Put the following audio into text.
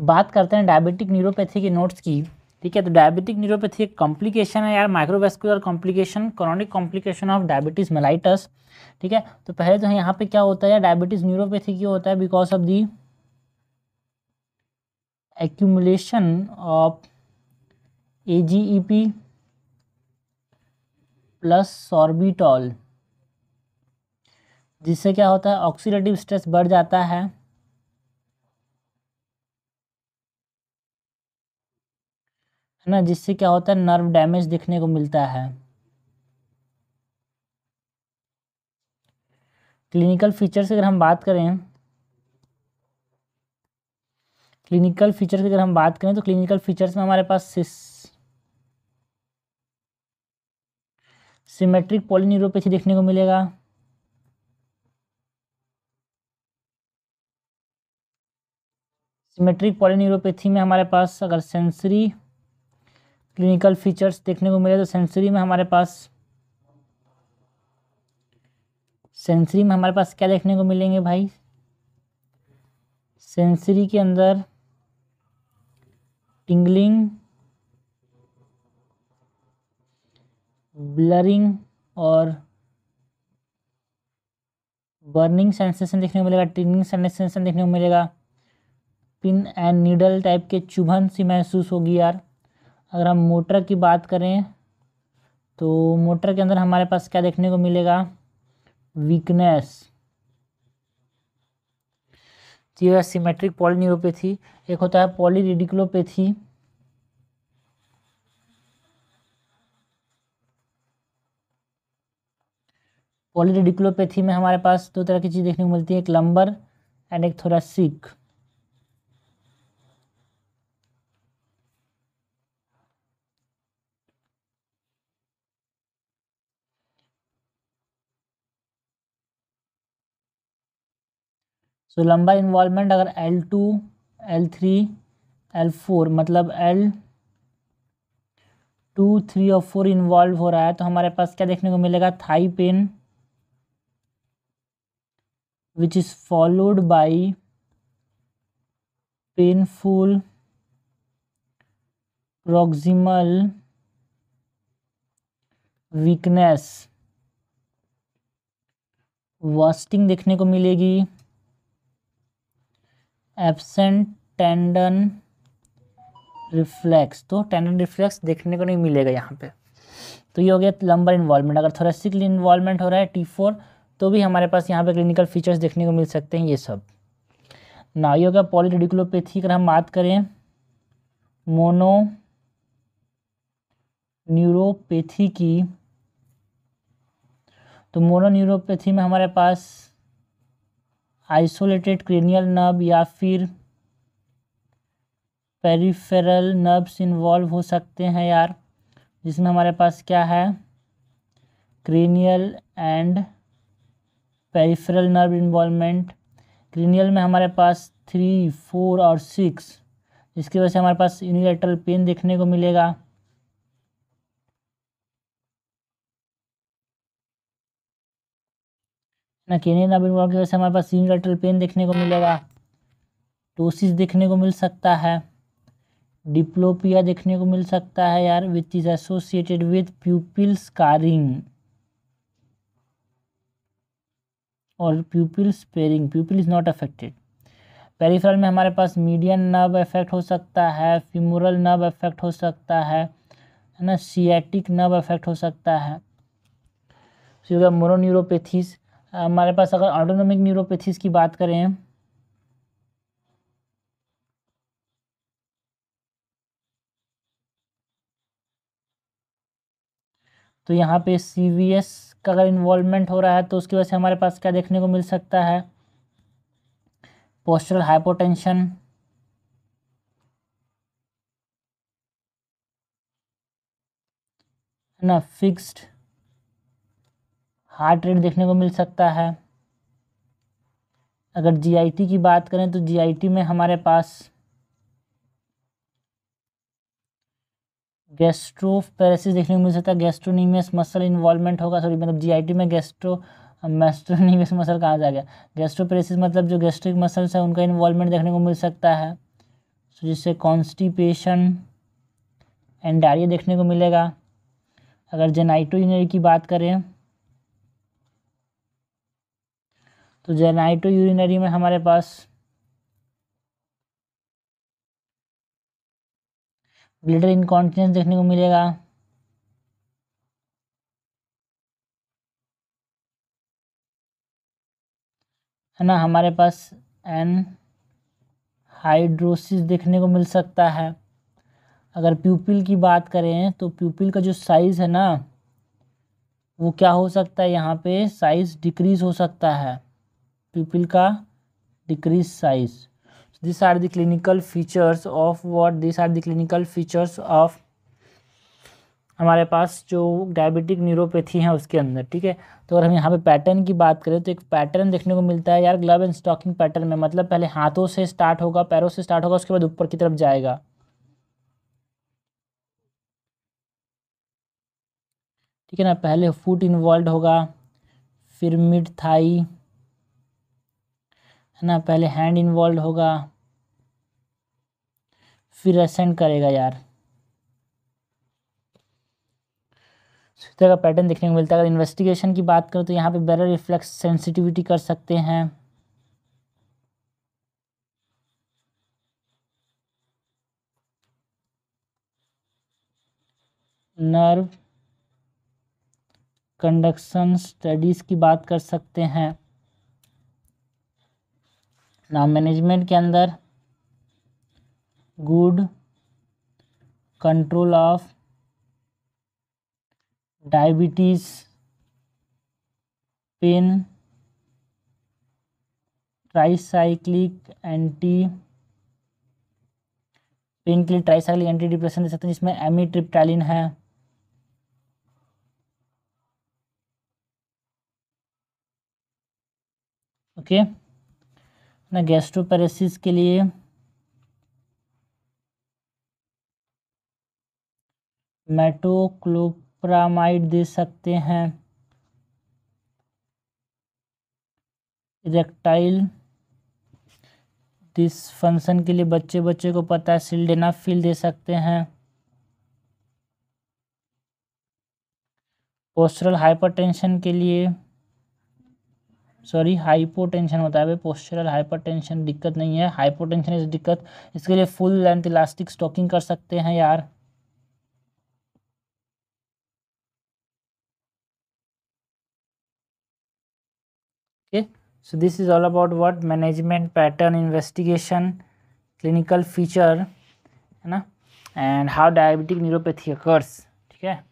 बात करते हैं डायबिटिक न्यूरोपैथी के नोट्स की ठीक है तो डायबिटिक न्यूरोपैथी एक कॉम्प्लिकेशन है यार microvascular complication chronic complication of diabetes mellitus ठीक है तो पहले तो यहाँ पे क्या होता है डायबिटीज़ न्यूरोपैथी क्यों होता है because of the accumulation of A G E P plus sorbitol जिससे क्या होता है ऑक्सीडेटिव स्ट्रेस बढ़ जाता है है ना जिससे क्या होता है नर्व डैमेज देखने को मिलता है क्लिनिकल फीचर्स की अगर हम बात करें क्लिनिकल फीचर्स की अगर हम बात करें तो क्लिनिकल फीचर्स में हमारे पास सिमेट्रिक पॉलीन्यूरोपैथी देखने को मिलेगा सिमेट्रिक पोलिन्यूरोपैथी में हमारे पास अगर सेंसरी क्लिनिकल फीचर्स देखने को मिले तो सेंसरी में हमारे पास सेंसरी में हमारे पास क्या देखने को मिलेंगे भाई सेंसरी के अंदर टिंगलिंग ब्लरिंग और बर्निंग सेंसेशन देखने को मिलेगा टिंगलिंग सेंसेशन देखने को मिलेगा पिन एंड नीडल टाइप के चुभन सी महसूस होगी यार अगर हम मोटर की बात करें तो मोटर के अंदर हमारे पास क्या देखने को मिलेगा वीकनेस तो सिमेट्रिक पॉलिनियोपैथी एक होता है पॉलीरिडिकुलोपैथी पॉलीरिडिकुलोपैथी में हमारे पास दो तरह की चीज़ देखने को मिलती है एक लंबर एंड एक थोड़ा सीख सो लंबा इन्वॉल्वमेंट अगर L two L three L four मतलब एल टू थ्री और फोर इन्वॉल्व हो रहा है तो हमारे पास क्या देखने को मिलेगा thigh pain which is followed by painful proximal weakness wasting देखने को मिलेगी एबसेंट टेंडन रिफ्लेक्स तो टेंडन रिफ्लेक्स देखने को नहीं मिलेगा यहाँ पे तो ये हो गया लंबर इन्वॉल्वमेंट अगर थोरेसिकली इन्वॉल्वमेंट हो रहा है टी फोर तो भी हमारे पास यहाँ पे क्लिनिकल फीचर्स देखने को मिल सकते हैं ये सब ना ये हो गया पॉलीरेडिकुलोपैथी अगर हम बात करें मोनो न्यूरोपैथी की तो मोनो न्यूरोपैथी में हमारे पास आइसोलेटेड क्रेनियल नर्व या फिर पेरीफेरल नर्व्स इन्वॉल्व हो सकते हैं यार जिसमें हमारे पास क्या है cranial and peripheral nerve involvement cranial में हमारे पास थ्री फोर और सिक्स इसकी वजह से हमारे पास यूनिलेटरल पेन देखने को मिलेगा ना केने ना बिन की वजह से हमारे पास सीन लेटरल पेन देखने को मिलेगा टोसिस देखने को मिल सकता है डिप्लोपिया देखने को मिल सकता है यार which is associated with pupil scarring और pupil sparing pupil is not affected peripheral में हमारे पास मीडियन नर्व इफेक्ट हो सकता है फिमोरल नर्व इफेक्ट हो सकता है है ना सियाटिक नर्व इफेक्ट हो सकता है मोरोन्यूरोपैथीज हमारे पास अगर ऑटोनोमिक न्यूरोपैथीज की बात करें तो यहाँ पे सी वी एस का अगर इन्वॉल्वमेंट हो रहा है तो उसकी वजह से हमारे पास क्या देखने को मिल सकता है पोस्टरल हाइपोटेंशन ना फिक्स्ड हार्ट रेट देखने को मिल सकता है अगर जीआईटी की बात करें तो जीआईटी में हमारे पास गैस्ट्रो पैरासिस देखने को मिल सकता है गैस्ट्रोनिमियस मसल इन्वॉल्वमेंट होगा सॉरी मतलब जीआईटी में गैस्ट्रो मैस्ट्रोनिमियस मसल कहाँ जा गया गैस्ट्रोपेरेसिस मतलब जो गैस्ट्रिक मसल्स है उनका इन्वॉल्वमेंट देखने को मिल सकता है सो जिससे कॉन्स्टिपेशन एंड डायरिया देखने को मिलेगा अगर जेनाइटो की बात करें तो जेनाइटो यूरिनरी में हमारे पास ब्लडर इनकॉन्टिनेंस देखने को मिलेगा है ना हमारे पास एन हाइड्रोसिस देखने को मिल सकता है अगर प्यूपिल की बात करें तो प्यूपिल का जो साइज़ है ना वो क्या हो सकता है यहाँ पे साइज़ डिक्रीज़ हो सकता है पीपल का decrease size this are the clinical features of what this are the clinical features of हमारे पास जो डायबिटिक न्यूरोपैथी है उसके अंदर ठीक है तो अगर हम यहाँ पे पैटर्न की बात करें तो एक पैटर्न देखने को मिलता है यार ग्लव एंड स्टॉकिंग पैटर्न में मतलब पहले हाथों से स्टार्ट होगा पैरों से स्टार्ट होगा उसके बाद ऊपर की तरफ जाएगा ठीक है ना पहले फुट इन्वॉल्व होगा फिर मिड थाई है ना पहले हैंड इन्वॉल्व होगा फिर असेंड करेगा यार तरह का पैटर्न देखने को मिलता है अगर इन्वेस्टिगेशन की बात करें तो यहाँ पे बैरल रिफ्लेक्स सेंसिटिविटी कर सकते हैं नर्व कंडक्शन स्टडीज़ की बात कर सकते हैं नाउ मैनेजमेंट के अंदर good control of diabetes pain tricyclic anti pain के लिए ट्राइसाइक्लिक एंटी डिप्रेशन दे सकते हैं जिसमें ट्रिप्टालिन है ओके okay. ना गैस्ट्रोपेरेसिस के लिए मेटोक्लोप्रामाइड दे सकते हैं इरेक्टाइल दिस फंक्शन के लिए बच्चे बच्चे को पता है सिल्डेनाफिल दे सकते हैं पोस्टरल हाइपरटेंशन के लिए सॉरी हाइपोटेंशन होता है भाई पोस्टरल हाइपरटेंशन दिक्कत नहीं है हाइपोटेंशन इज दिक्कत इसके लिए फुल लेंथ इलास्टिक स्टॉकिंग कर सकते हैं यार so this is all about what management pattern investigation clinical feature है ना and how diabetic neuropathy occurs ठीक है